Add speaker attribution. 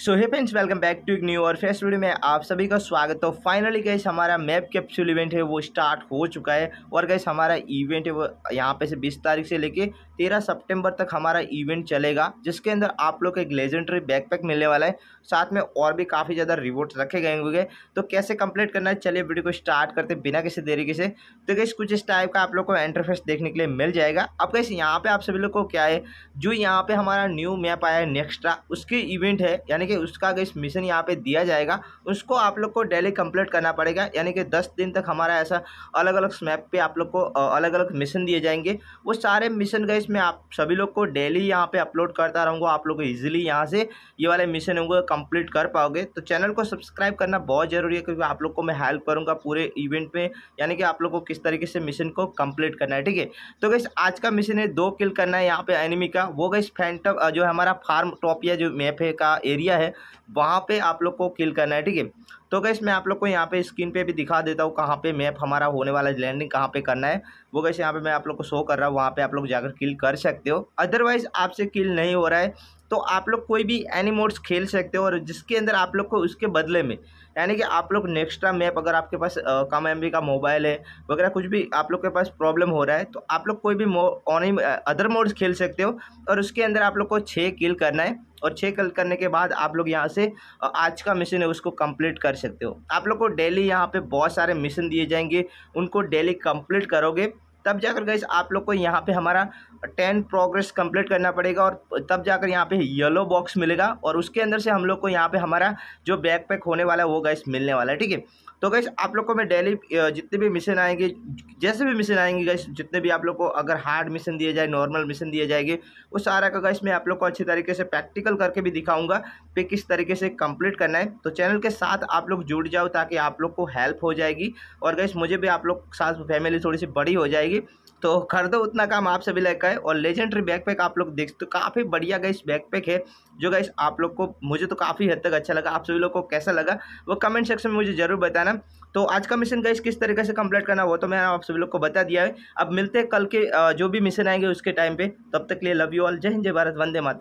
Speaker 1: so hey friends welcome back to एक new और fresh video में आप सभी का स्वागत तो फाइनली गैस हमारा मैप कैप्सूल इवेंट है वो स्टार्ट हो चुका है और गैस हमारा इवेंट है वो यहाँ पे से 20 तारीख से लेके 13 सितंबर तक हमारा इवेंट चलेगा जिसके अंदर आप लोग का एक लेजेंडरी बैकपैक मिलने वाला है साथ में और भी काफ़ी ज़्यादा रिवॉर्ड्स रखे गए होंगे तो कैसे कंप्लीट करना है चलिए वीडियो को स्टार्ट करते बिना किसी देरी से तो गैस कुछ इस टाइप का आप लोग को एंट्रफेस देखने के लिए मिल जाएगा अब गैस यहाँ पर आप सभी लोग को क्या है जो यहाँ पर हमारा न्यू मैप आया है नेक्स्ट्रा उसकी इवेंट है यानी कि उसका गैस मिशन यहाँ पे दिया जाएगा उसको आप लोग को डेली कंप्लीट करना पड़ेगा यानी कि दस दिन तक हमारा ऐसा अलग अलग स्मैप पे आप लोग को अलग अलग मिशन दिए जाएंगे वो सारे मिशन गए इसमें आप सभी लोग को डेली यहाँ पे अपलोड करता रहूँगा आप लोग ईजिली यहाँ से ये वाले मिशन होंगे कंप्लीट कर पाओगे तो चैनल को सब्सक्राइब करना बहुत ज़रूरी है क्योंकि आप लोग को मैं हेल्प करूँगा पूरे इवेंट में यानी कि आप लोग को किस तरीके से मिशन को कंप्लीट करना है ठीक है तो गई आज का मिशन है दो किल करना है यहाँ पे एनिमी का वो गई फैंटम जो हमारा फार्म टॉपिया जो मैप है का एरिया है वहाँ पे आप लोग को किल करना है ठीक है तो कैसे मैं आप लोग को यहाँ पे स्क्रीन पे भी दिखा देता हूँ कहाँ पे मैप हमारा होने वाला है लैंडिंग कहाँ पे करना है वो कैसे यहाँ पे मैं आप लोग को शो कर रहा हूँ वहाँ पे आप लोग जाकर किल कर सकते हो अदरवाइज आपसे किल नहीं हो रहा है तो आप लोग कोई भी एनी मोड्स खेल सकते हो और जिसके अंदर आप लोग को उसके बदले में यानी कि आप लोग नेक्स्ट्रा मैप अगर आपके पास कम एम का मोबाइल है वगैरह कुछ भी आप लोग के पास प्रॉब्लम हो रहा है तो आप लोग कोई भी ऑन अदर मोड्स खेल सकते हो और उसके अंदर आप लोग को छः किल करना है और छः कल करने के बाद आप लोग यहाँ से आज का मिशन है उसको कंप्लीट कर सकते हो आप लोग को डेली यहाँ पे बहुत सारे मिशन दिए जाएंगे उनको डेली कंप्लीट करोगे तब जाकर गए आप लोग को यहाँ पे हमारा टेन प्रोग्रेस कंप्लीट करना पड़ेगा और तब जाकर यहाँ पे येलो बॉक्स मिलेगा और उसके अंदर से हम लोग को यहाँ पे हमारा जो बैक पैक होने वाला है वो गैस मिलने वाला है ठीक है तो गैस आप लोग को मैं डेली जितने भी मिशन आएंगे जैसे भी मिशन आएंगे गैस जितने भी आप लोग को अगर हार्ड मिशन दिए जाए नॉर्मल मिशन दिए जाएंगे वो सारा का गैस मैं आप लोग को अच्छे तरीके से प्रैक्टिकल करके भी दिखाऊंगा पे किस तरीके से कंप्लीट करना है तो चैनल के साथ आप लोग जुड़ जाओ ताकि आप लोग को हेल्प हो जाएगी और गैस मुझे भी आप लोग साथ फैमिली थोड़ी सी बड़ी हो जाएगी तो कर दो उतना काम आप सभी लाइक है और लेजेंडरी बैकपैक आप लोग देख सकते काफ़ी बढ़िया गाइस बैकपैक है जो गई आप लोग को मुझे तो काफ़ी हद तक अच्छा लगा आप सभी लोग को कैसा लगा वो कमेंट सेक्शन में मुझे जरूर बताना तो आज का मिशन गई किस तरीके से कंप्लीट करना वो तो मैंने आप सभी लोग को बता दिया है अब मिलते हैं कल के जो भी मिशन आएंगे उसके टाइम पे तब तक लिए लव यू ऑल जय हिंद जय भारत वंदे माता